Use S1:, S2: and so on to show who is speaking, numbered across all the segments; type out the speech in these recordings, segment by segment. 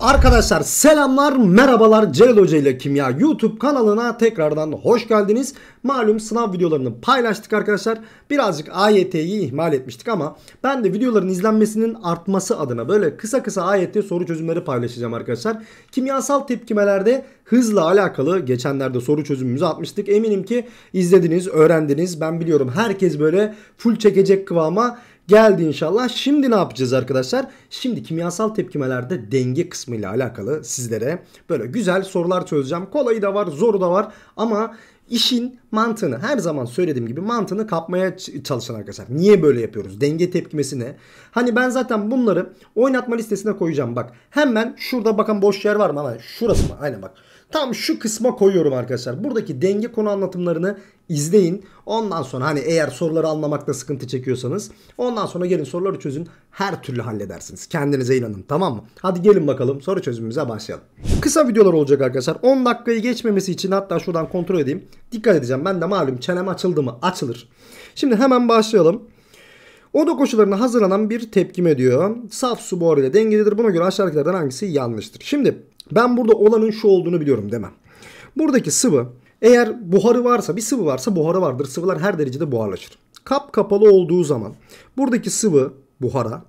S1: Arkadaşlar selamlar merhabalar Celal Hoca ile Kimya YouTube kanalına tekrardan hoş geldiniz. Malum sınav videolarını paylaştık arkadaşlar. Birazcık AYT'yi ihmal etmiştik ama ben de videoların izlenmesinin artması adına böyle kısa kısa AYT soru çözümleri paylaşacağım arkadaşlar. Kimyasal tepkimelerde hızla alakalı geçenlerde soru çözümümüzü atmıştık. Eminim ki izlediniz, öğrendiniz. Ben biliyorum herkes böyle full çekecek kıvama geldi inşallah. Şimdi ne yapacağız arkadaşlar? Şimdi kimyasal tepkimelerde denge kısmı ile alakalı sizlere böyle güzel sorular çözeceğim. Kolayı da var, zoru da var ama işin mantığını her zaman söylediğim gibi mantığını kapmaya çalışan arkadaşlar. Niye böyle yapıyoruz? Denge tepkimesi ne? Hani ben zaten bunları oynatma listesine koyacağım bak. Hemen şurada bakın boş yer var mı? Hemen şurası mı? Aynen bak. Tam şu kısma koyuyorum arkadaşlar. Buradaki denge konu anlatımlarını izleyin. Ondan sonra hani eğer soruları anlamakta sıkıntı çekiyorsanız ondan sonra gelin soruları çözün. Her türlü halledersiniz. Kendinize inanın tamam mı? Hadi gelin bakalım soru çözümümüze başlayalım. Kısa videolar olacak arkadaşlar. 10 dakikayı geçmemesi için hatta şuradan kontrol edeyim. Dikkat edeceğim. Ben de malum çenem açıldı mı? Açılır. Şimdi hemen başlayalım. Oda koşullarına hazırlanan bir tepkime diyor. Saf su bu ile dengelidir. Buna göre aşağıdakilerden hangisi yanlıştır? Şimdi ben burada olanın şu olduğunu biliyorum demem. Buradaki sıvı eğer buharı varsa bir sıvı varsa buharı vardır. Sıvılar her derecede buharlaşır. Kap kapalı olduğu zaman buradaki sıvı buhara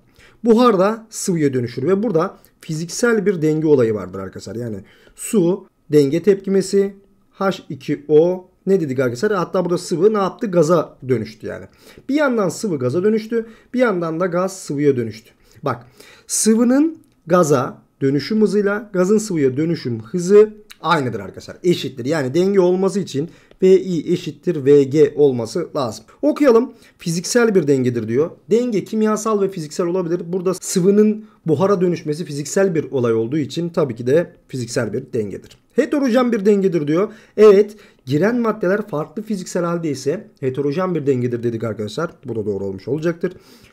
S1: buhar da sıvıya dönüşür ve burada fiziksel bir denge olayı vardır arkadaşlar. Yani su denge tepkimesi H2O ne dedik arkadaşlar? Hatta burada sıvı ne yaptı? Gaza dönüştü yani. Bir yandan sıvı gaza dönüştü. Bir yandan da gaz sıvıya dönüştü. Bak sıvının gaza dönüşüm hızıyla gazın sıvıya dönüşüm hızı aynıdır arkadaşlar. Eşittir. Yani denge olması için PI eşittir VG olması lazım. Okuyalım. Fiziksel bir dengedir diyor. Denge kimyasal ve fiziksel olabilir. Burada sıvının buhara dönüşmesi fiziksel bir olay olduğu için tabii ki de fiziksel bir dengedir. Heterojen bir dengedir diyor. Evet giren maddeler farklı fiziksel halde ise heterojen bir dengedir dedik arkadaşlar. Bu da doğru olmuş olacaktır.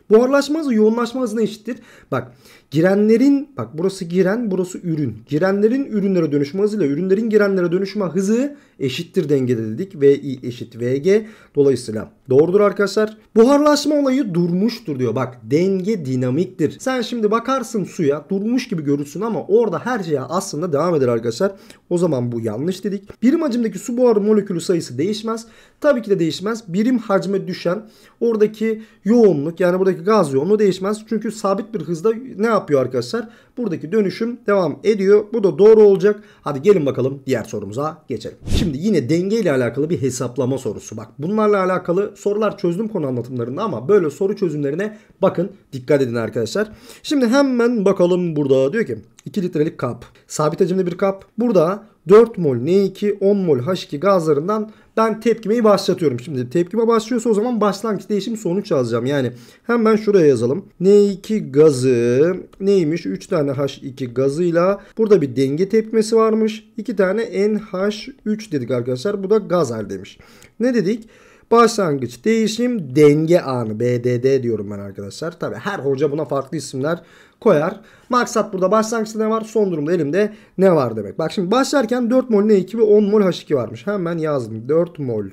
S1: Buharlaşma hızı yoğunlaşma hızına eşittir. Bak girenlerin bak burası giren burası ürün. Girenlerin ürünlere dönüşme hızıyla ürünlerin girenlere dönüşme hızı eşittir dengede dedik. VI eşit VG. Dolayısıyla doğrudur arkadaşlar. Buharlaşma olayı durmuştur diyor. Bak denge dinamiktir. Sen şimdi bakarsın suya durmuş gibi görürsün ama orada her şey aslında devam eder arkadaşlar. O zaman bu yanlış dedik. Birim hacimdeki su buharı molekülü sayısı değişmez. Tabii ki de değişmez. Birim hacme düşen oradaki yoğunluk yani buradaki buradaki gaz yoğunluğu değişmez. Çünkü sabit bir hızda ne yapıyor arkadaşlar? Buradaki dönüşüm devam ediyor. Bu da doğru olacak. Hadi gelin bakalım diğer sorumuza geçelim. Şimdi yine denge ile alakalı bir hesaplama sorusu. Bak bunlarla alakalı sorular çözdüm konu anlatımlarında ama böyle soru çözümlerine bakın dikkat edin arkadaşlar. Şimdi hemen bakalım burada diyor ki 2 litrelik kap. Sabit hacimli bir kap. Burada 4 mol N2, 10 mol H2 gazlarından ben tepkimeyi başlatıyorum. Şimdi tepkime başlıyorsa o zaman başlangıç değişim sonuç yazacağım. Yani hemen şuraya yazalım. N2 gazı neymiş? 3 tane H2 gazıyla burada bir denge tepkimesi varmış. 2 tane NH3 dedik arkadaşlar. Bu da gazer demiş. Ne dedik? Başlangıç değişim denge anı BDD diyorum ben arkadaşlar. Tabi her hoca buna farklı isimler koyar. Maksat burada başlangıçta ne var? Son durumda elimde ne var demek. Bak şimdi başlarken 4 mol N2 ve 10 mol H2 varmış. Hemen yazdım. 4 mol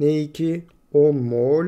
S1: N2, 10 mol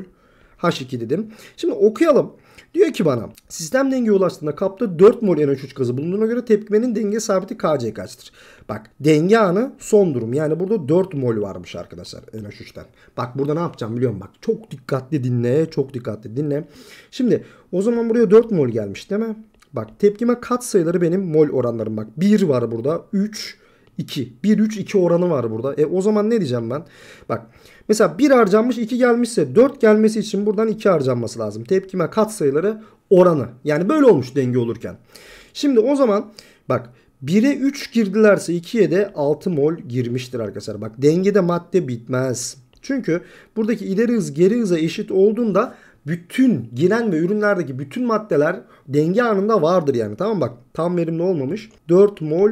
S1: H2 dedim. Şimdi okuyalım. Diyor ki bana sistem dengeye ulaştığında kapta 4 mol NH3 gazı bulunduğuna göre tepkimenin denge sabiti Kc kaçtır? Bak denge anı son durum. Yani burada 4 mol varmış arkadaşlar NH3'ten. Bak burada ne yapacağım biliyorum. Bak çok dikkatli dinle. Çok dikkatli dinle. Şimdi o zaman buraya 4 mol gelmiş değil mi? Bak tepkime kat sayıları benim mol oranlarım. Bak 1 var burada. 3, 2. 1, 3, 2 oranı var burada. E o zaman ne diyeceğim ben? Bak mesela 1 harcanmış 2 gelmişse 4 gelmesi için buradan 2 harcanması lazım. Tepkime kat sayıları oranı. Yani böyle olmuş denge olurken. Şimdi o zaman bak 1'e 3 girdilerse 2'ye de 6 mol girmiştir arkadaşlar. Bak dengede madde bitmez. Çünkü buradaki ileri hız geri hıza eşit olduğunda bütün giren ve ürünlerdeki bütün maddeler denge anında vardır yani. Tamam bak tam verimli olmamış. 4 mol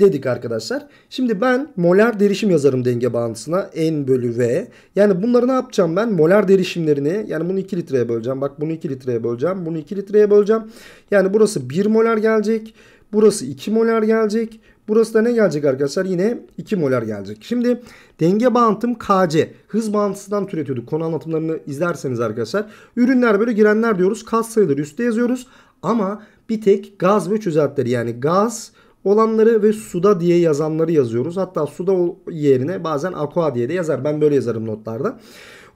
S1: dedik arkadaşlar. Şimdi ben molar derişim yazarım denge bağıntısına. N bölü V. Yani bunları ne yapacağım ben? Molar derişimlerini yani bunu 2 litreye böleceğim. Bak bunu 2 litreye böleceğim. Bunu 2 litreye böleceğim. Yani burası 1 molar gelecek. Burası 2 molar gelecek. Burası da ne gelecek arkadaşlar? Yine 2 molar gelecek. Şimdi denge bağıntım KC. Hız bağıntısından türetiyorduk. Konu anlatımlarını izlerseniz arkadaşlar. Ürünler böyle girenler diyoruz. Kas sayıları üstte yazıyoruz. Ama bir tek gaz ve çözeltileri yani gaz olanları ve suda diye yazanları yazıyoruz. Hatta suda yerine bazen aqua diye de yazar. Ben böyle yazarım notlarda.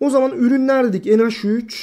S1: O zaman ürünler dedik NH3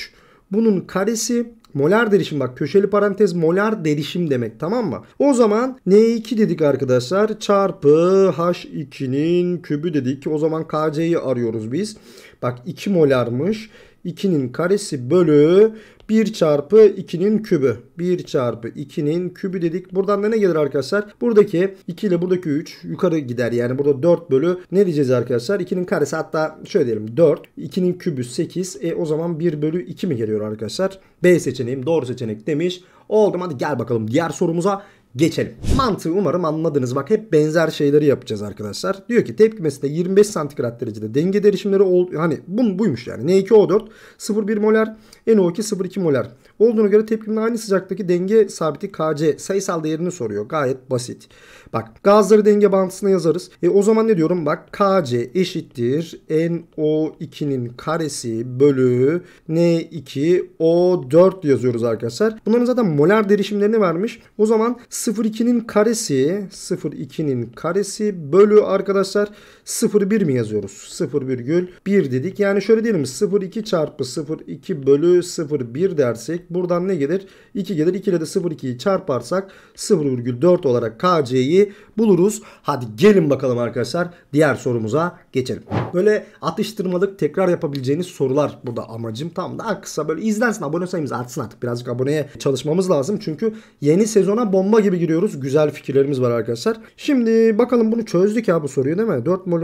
S1: bunun karesi molar derişim bak köşeli parantez molar derişim demek tamam mı? O zaman N2 dedik arkadaşlar çarpı H2'nin kübü dedik. O zaman KC'yi arıyoruz biz. Bak 2 molarmış. 2'nin karesi bölü 1 çarpı 2'nin kübü. 1 çarpı 2'nin kübü dedik. Buradan da ne gelir arkadaşlar? Buradaki 2 ile buradaki 3 yukarı gider. Yani burada 4 bölü ne diyeceğiz arkadaşlar? 2'nin karesi hatta şöyle diyelim 4. 2'nin kübü 8. E o zaman 1 bölü 2 mi geliyor arkadaşlar? B seçeneğim doğru seçenek demiş. Oldum hadi gel bakalım diğer sorumuza. Geçelim. Mantığı umarım anladınız. Bak hep benzer şeyleri yapacağız arkadaşlar. Diyor ki tepkimesinde 25 santigrat derecede denge derişimleri ol hani bu buymuş yani. N2O4 0,1 molar, NO2 0,2 molar Olduğuna göre tepkimin aynı sıcaklıktaki denge sabiti Kc sayısal değerini soruyor. Gayet basit. Bak gazları denge bağıntısına yazarız. E, o zaman ne diyorum? Bak Kc eşittir NO2'nin karesi bölü N2O4 yazıyoruz arkadaşlar. Bunların zaten molar derişimlerini vermiş. O zaman 0,2'nin karesi 0,2'nin karesi bölü arkadaşlar 0,1 mi yazıyoruz? 0,1 dedik. Yani şöyle diyelim 0,2 çarpı 0,2 bölü 0,1 dersek Buradan ne gelir? 2 gelir. 2 ile de 0,2'yi çarparsak 0,4 olarak KC'yi buluruz. Hadi gelin bakalım arkadaşlar diğer sorumuza geçelim. Böyle atıştırmalık tekrar yapabileceğiniz sorular burada amacım. Tam daha kısa böyle izlensin abone sayımız artsın artık. Birazcık aboneye çalışmamız lazım. Çünkü yeni sezona bomba gibi giriyoruz. Güzel fikirlerimiz var arkadaşlar. Şimdi bakalım bunu çözdük ya bu soruyu değil mi? 4 mol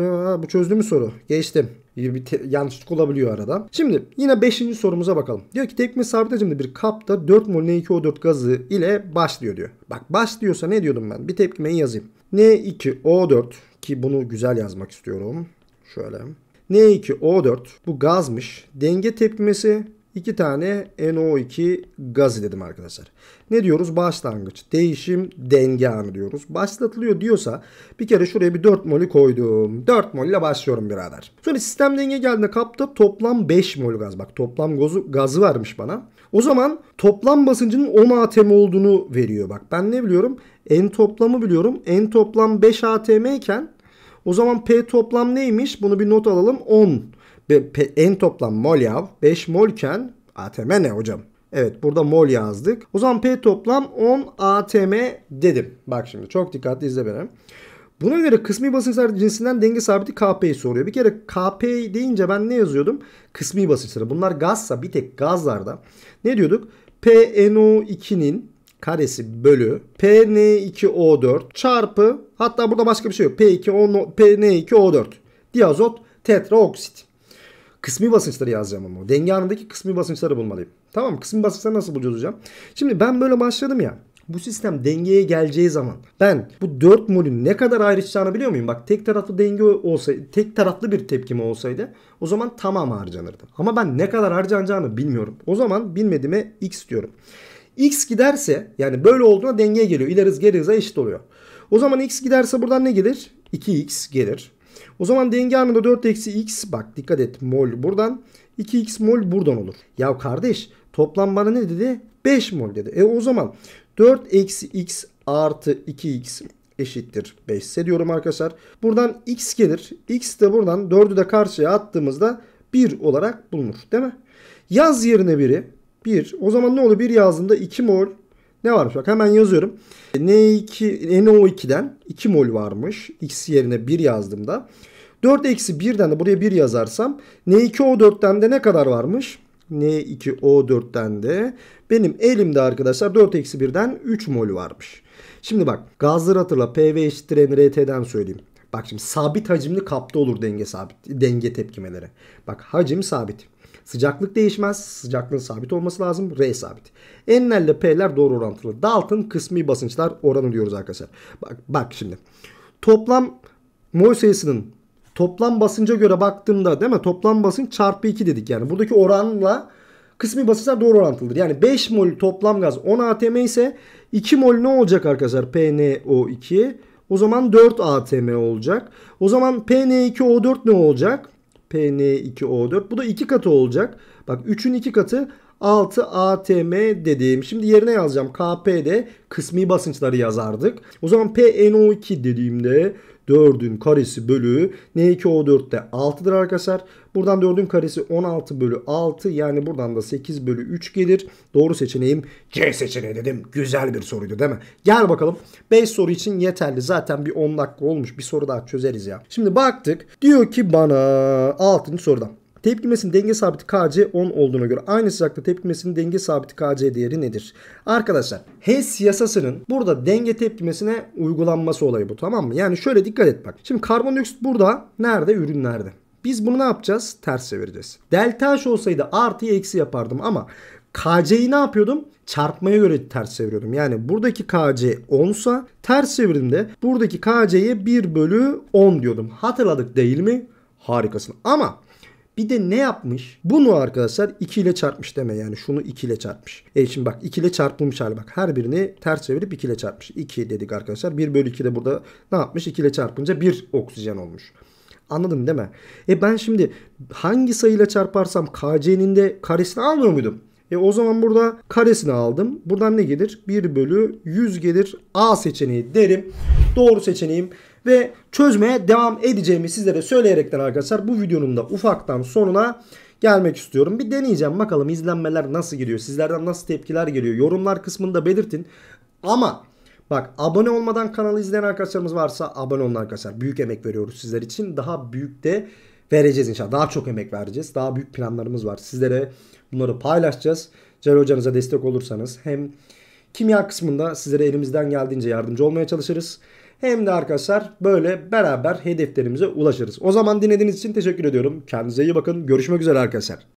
S1: bu çözdüğümüz soru. Geçtim gibi bir yanlışlık olabiliyor arada. Şimdi yine 5. sorumuza bakalım. Diyor ki tekme sabit hacimli bir kapta 4 mol N2O4 gazı ile başlıyor diyor. Bak başlıyorsa ne diyordum ben? Bir tepkimeyi yazayım. N2O4 ki bunu güzel yazmak istiyorum. Şöyle. N2O4 bu gazmış. Denge tepkimesi 2 tane NO2 gazı dedim arkadaşlar. Ne diyoruz? Başlangıç, değişim, denge anı diyoruz. Başlatılıyor diyorsa bir kere şuraya bir 4 molü koydum. 4 mol ile başlıyorum birader. Sonra sistem denge geldiğinde kapta toplam 5 mol gaz. Bak toplam gozu, gazı varmış bana. O zaman toplam basıncının 10 atm olduğunu veriyor. Bak ben ne biliyorum? en toplamı biliyorum. en toplam 5 atm iken o zaman P toplam neymiş? Bunu bir not alalım. 10 ve en toplam mol yav 5 molken ATM ne hocam? Evet burada mol yazdık. O zaman P toplam 10 ATM dedim. Bak şimdi çok dikkatli izle beni. Buna göre kısmi basınçlar cinsinden denge sabiti Kp'yi soruyor. Bir kere Kp deyince ben ne yazıyordum? Kısmi basınçları. Bunlar gazsa bir tek gazlarda. Ne diyorduk? PNO2'nin karesi bölü PN2O4 çarpı hatta burada başka bir şey yok. P2O, PN2O4 diazot tetraoksit. Kısmi basınçları yazacağım ama. Denge anındaki kısmi basınçları bulmalıyım. Tamam Kısmi basınçları nasıl bulacağız hocam? Şimdi ben böyle başladım ya. Bu sistem dengeye geleceği zaman ben bu 4 molün ne kadar ayrışacağını biliyor muyum? Bak tek taraflı denge olsaydı, tek taraflı bir tepkime olsaydı o zaman tamam harcanırdı. Ama ben ne kadar harcanacağını bilmiyorum. O zaman bilmediğime x diyorum. X giderse yani böyle olduğuna dengeye geliyor. İleriz hız geri hıza eşit oluyor. O zaman x giderse buradan ne gelir? 2x gelir. O zaman denge anında 4 eksi x bak dikkat et mol buradan 2x mol buradan olur. Ya kardeş toplam bana ne dedi? 5 mol dedi. E o zaman 4 eksi x artı 2x eşittir 5 ise diyorum arkadaşlar. Buradan x gelir. X de buradan 4'ü de karşıya attığımızda 1 olarak bulunur değil mi? Yaz yerine biri 1. O zaman ne olur? 1 yazdığında 2 mol ne varmış? Bak hemen yazıyorum. N2, NO2'den 2 mol varmış. X yerine 1 yazdığımda. 4 eksi 1'den de buraya 1 yazarsam N2O4'ten de ne kadar varmış? N2O4'ten de benim elimde arkadaşlar 4 eksi 1'den 3 mol varmış. Şimdi bak gazları hatırla PV eşittir NRT'den söyleyeyim. Bak şimdi sabit hacimli kapta olur denge sabit denge tepkimeleri. Bak hacim sabit. Sıcaklık değişmez. Sıcaklığın sabit olması lazım. R sabit. N'ler ile P'ler doğru orantılı. Dalton kısmi basınçlar oranı diyoruz arkadaşlar. Bak, bak şimdi. Toplam mol sayısının toplam basınca göre baktığımda değil mi? Toplam basınç çarpı 2 dedik yani. Buradaki oranla kısmi basınçlar doğru orantılıdır. Yani 5 mol toplam gaz 10 atm ise 2 mol ne olacak arkadaşlar? PNO2. O zaman 4 atm olacak. O zaman PN2O4 ne olacak? PN2O4. Bu da iki katı olacak. Bak 3'ün iki katı 6 ATM dediğim. Şimdi yerine yazacağım. KP'de kısmi basınçları yazardık. O zaman PNO2 dediğimde 4'ün karesi bölü N2O4 de 6'dır arkadaşlar. Buradan 4'ün karesi 16 bölü 6 yani buradan da 8 bölü 3 gelir. Doğru seçeneğim C seçeneği dedim. Güzel bir soruydu değil mi? Gel bakalım 5 soru için yeterli. Zaten bir 10 dakika olmuş bir soru daha çözeriz ya. Şimdi baktık diyor ki bana 6. sorudan. Tepkimesinin denge sabiti Kc 10 olduğuna göre aynı sıcakta tepkimesinin denge sabiti Kc değeri nedir? Arkadaşlar Hess yasasının burada denge tepkimesine uygulanması olayı bu tamam mı? Yani şöyle dikkat et bak. Şimdi karbondioksit burada nerede? Ürünlerde. Biz bunu ne yapacağız? Ters çevireceğiz. Delta H olsaydı artıyı eksi yapardım ama KC'yi ne yapıyordum? Çarpmaya göre ters çeviriyordum. Yani buradaki KC 10 sa ters çevirdiğimde buradaki KC'ye 1 bölü 10 diyordum. Hatırladık değil mi? Harikasın. Ama bir de ne yapmış? Bunu arkadaşlar 2 ile çarpmış deme yani şunu 2 ile çarpmış. E şimdi bak 2 ile çarpılmış hali bak. Her birini ters çevirip 2 ile çarpmış. 2 dedik arkadaşlar. 1 bölü 2 de burada ne yapmış? 2 ile çarpınca 1 oksijen olmuş. Anladın değil mi? E ben şimdi hangi sayıyla çarparsam KC'nin de karesini almıyor muydum? E o zaman burada karesini aldım. Buradan ne gelir? 1 bölü 100 gelir. A seçeneği derim. Doğru seçeneğim ve çözmeye devam edeceğimi sizlere söyleyerekten arkadaşlar bu videonun da ufaktan sonuna gelmek istiyorum. Bir deneyeceğim bakalım izlenmeler nasıl gidiyor sizlerden nasıl tepkiler geliyor yorumlar kısmında belirtin ama Bak abone olmadan kanalı izleyen arkadaşlarımız varsa abone olun arkadaşlar. Büyük emek veriyoruz sizler için. Daha büyük de vereceğiz inşallah. Daha çok emek vereceğiz. Daha büyük planlarımız var. Sizlere bunları paylaşacağız. Celal hocanıza destek olursanız hem kimya kısmında sizlere elimizden geldiğince yardımcı olmaya çalışırız hem de arkadaşlar böyle beraber hedeflerimize ulaşırız. O zaman dinlediğiniz için teşekkür ediyorum. Kendinize iyi bakın. Görüşmek üzere arkadaşlar.